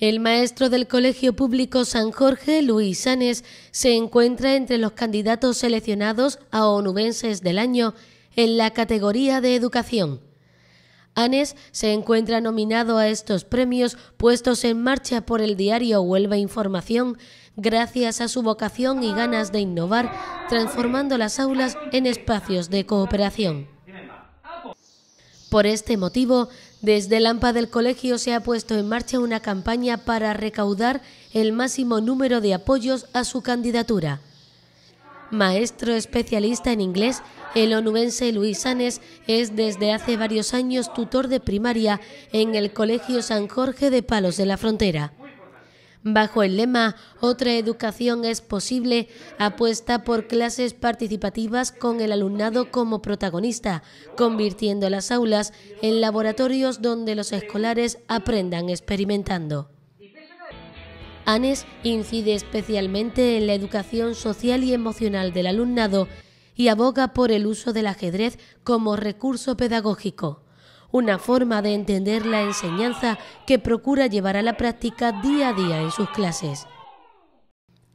El maestro del Colegio Público San Jorge, Luis Anes, se encuentra entre los candidatos seleccionados a onubenses del año en la categoría de educación. Anes se encuentra nominado a estos premios puestos en marcha por el diario Huelva Información gracias a su vocación y ganas de innovar, transformando las aulas en espacios de cooperación. Por este motivo, desde el AMPA del colegio se ha puesto en marcha una campaña para recaudar el máximo número de apoyos a su candidatura. Maestro especialista en inglés, el onubense Luis Sanes es desde hace varios años tutor de primaria en el Colegio San Jorge de Palos de la Frontera. Bajo el lema Otra educación es posible, apuesta por clases participativas con el alumnado como protagonista, convirtiendo las aulas en laboratorios donde los escolares aprendan experimentando. ANES incide especialmente en la educación social y emocional del alumnado y aboga por el uso del ajedrez como recurso pedagógico una forma de entender la enseñanza que procura llevar a la práctica día a día en sus clases.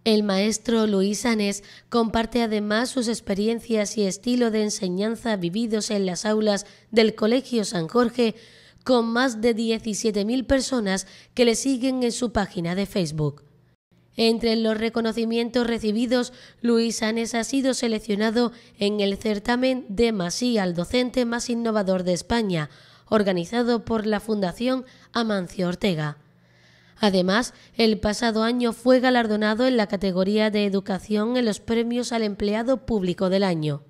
El maestro Luis Anés comparte además sus experiencias y estilo de enseñanza vividos en las aulas del Colegio San Jorge con más de 17.000 personas que le siguen en su página de Facebook. Entre los reconocimientos recibidos, Luis Anes ha sido seleccionado en el certamen de Masí al docente más innovador de España, organizado por la Fundación Amancio Ortega. Además, el pasado año fue galardonado en la categoría de educación en los premios al empleado público del año.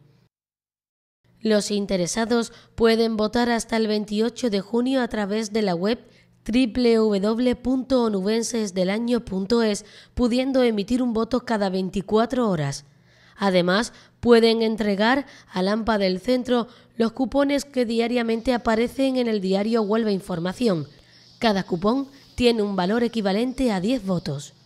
Los interesados pueden votar hasta el 28 de junio a través de la web www.onubensesdelaño.es, pudiendo emitir un voto cada 24 horas. Además, pueden entregar a Lampa del Centro los cupones que diariamente aparecen en el diario Huelva Información. Cada cupón tiene un valor equivalente a 10 votos.